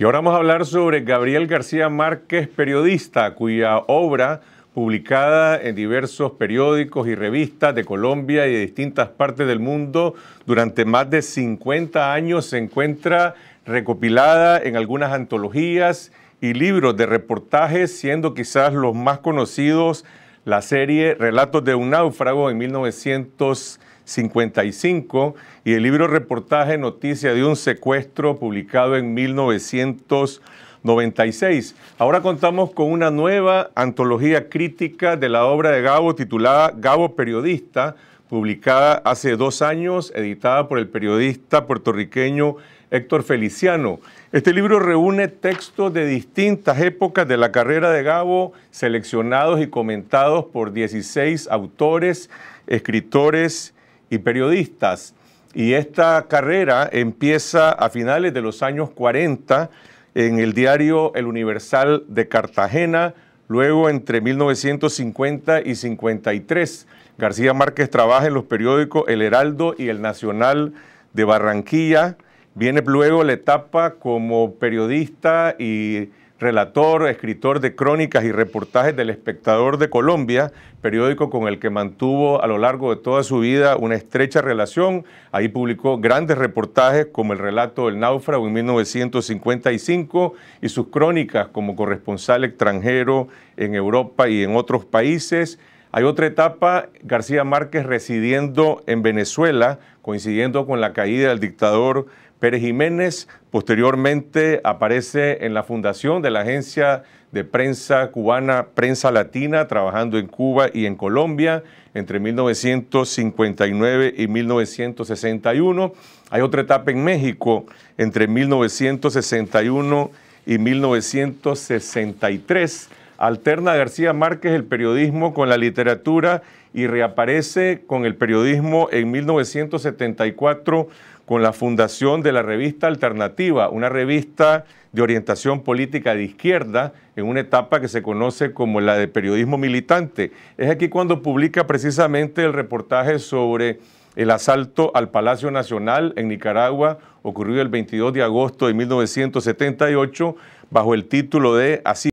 Y ahora vamos a hablar sobre Gabriel García Márquez, periodista, cuya obra, publicada en diversos periódicos y revistas de Colombia y de distintas partes del mundo durante más de 50 años, se encuentra recopilada en algunas antologías y libros de reportajes, siendo quizás los más conocidos la serie Relatos de un náufrago en 1955 y el libro reportaje Noticia de un secuestro publicado en 1996. Ahora contamos con una nueva antología crítica de la obra de Gabo titulada Gabo Periodista, publicada hace dos años, editada por el periodista puertorriqueño Héctor Feliciano. Este libro reúne textos de distintas épocas de la carrera de Gabo, seleccionados y comentados por 16 autores, escritores y periodistas. Y esta carrera empieza a finales de los años 40 en el diario El Universal de Cartagena, Luego, entre 1950 y 53, García Márquez trabaja en los periódicos El Heraldo y El Nacional de Barranquilla. Viene luego la etapa como periodista y relator, escritor de crónicas y reportajes del Espectador de Colombia, periódico con el que mantuvo a lo largo de toda su vida una estrecha relación. Ahí publicó grandes reportajes como el relato del náufrago en 1955 y sus crónicas como corresponsal extranjero en Europa y en otros países. Hay otra etapa, García Márquez residiendo en Venezuela, coincidiendo con la caída del dictador Pérez Jiménez. Posteriormente aparece en la fundación de la agencia de prensa cubana Prensa Latina, trabajando en Cuba y en Colombia entre 1959 y 1961. Hay otra etapa en México entre 1961 y 1963. Alterna García Márquez el periodismo con la literatura y reaparece con el periodismo en 1974 con la fundación de la revista Alternativa, una revista de orientación política de izquierda en una etapa que se conoce como la de periodismo militante. Es aquí cuando publica precisamente el reportaje sobre el asalto al Palacio Nacional en Nicaragua, ocurrido el 22 de agosto de 1978, bajo el título de Así